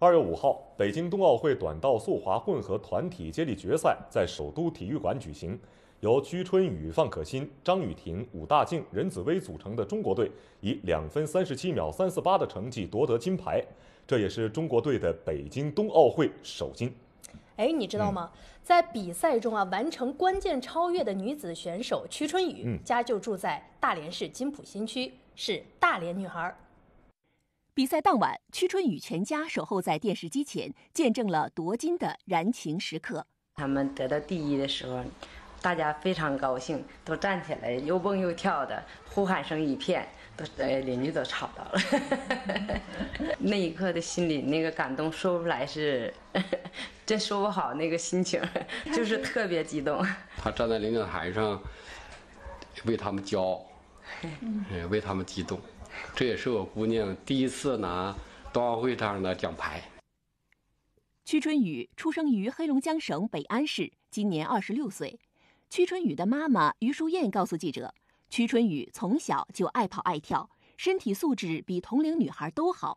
二月五号，北京冬奥会短道速滑混合团体接力决赛在首都体育馆举行。由屈春雨、范可新、张雨婷、武大靖、任子威组成的中国队以两分三十七秒三四八的成绩夺得金牌，这也是中国队的北京冬奥会首金。哎，你知道吗？在比赛中啊，完成关键超越的女子选手屈春雨家就住在大连市金浦新区，是大连女孩。比赛当晚，屈春雨全家守候在电视机前，见证了夺金的燃情时刻。他们得到第一的时候，大家非常高兴，都站起来又蹦又跳的，呼喊声一片，都呃邻居都吵到了。那一刻的心里那个感动说不出来，是 真说不好那个心情，就是特别激动。他站在领奖台上，为他们骄傲，为他们激动。这也是我姑娘第一次拿冬奥会上的奖牌。屈春雨出生于黑龙江省北安市，今年二十六岁。屈春雨的妈妈于淑艳告诉记者，屈春雨从小就爱跑爱跳，身体素质比同龄女孩都好。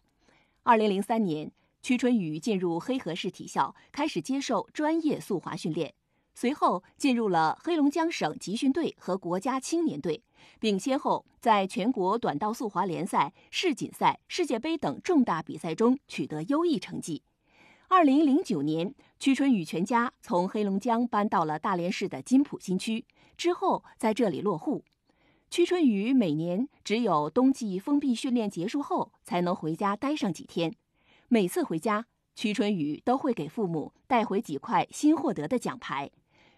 二零零三年，屈春雨进入黑河市体校，开始接受专业速滑训练，随后进入了黑龙江省集训队和国家青年队。并先后在全国短道速滑联赛、世锦赛、世界杯等重大比赛中取得优异成绩。二零零九年，屈春雨全家从黑龙江搬到了大连市的金普新区，之后在这里落户。屈春雨每年只有冬季封闭训练结束后才能回家待上几天。每次回家，屈春雨都会给父母带回几块新获得的奖牌。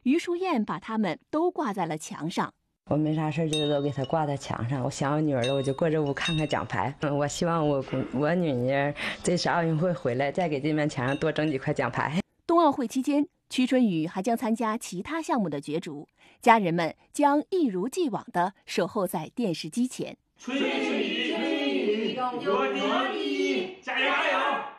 于淑燕把它们都挂在了墙上。我没啥事儿，就都给它挂在墙上。我想我女儿了，我就过这屋看看奖牌。嗯，我希望我姑我女儿这次奥运会回来，再给这面墙上多争几块奖牌。冬奥会期间，屈春雨还将参加其他项目的角逐，家人们将一如既往的守候在电视机前。春雨，春雨，我第一，加油加油！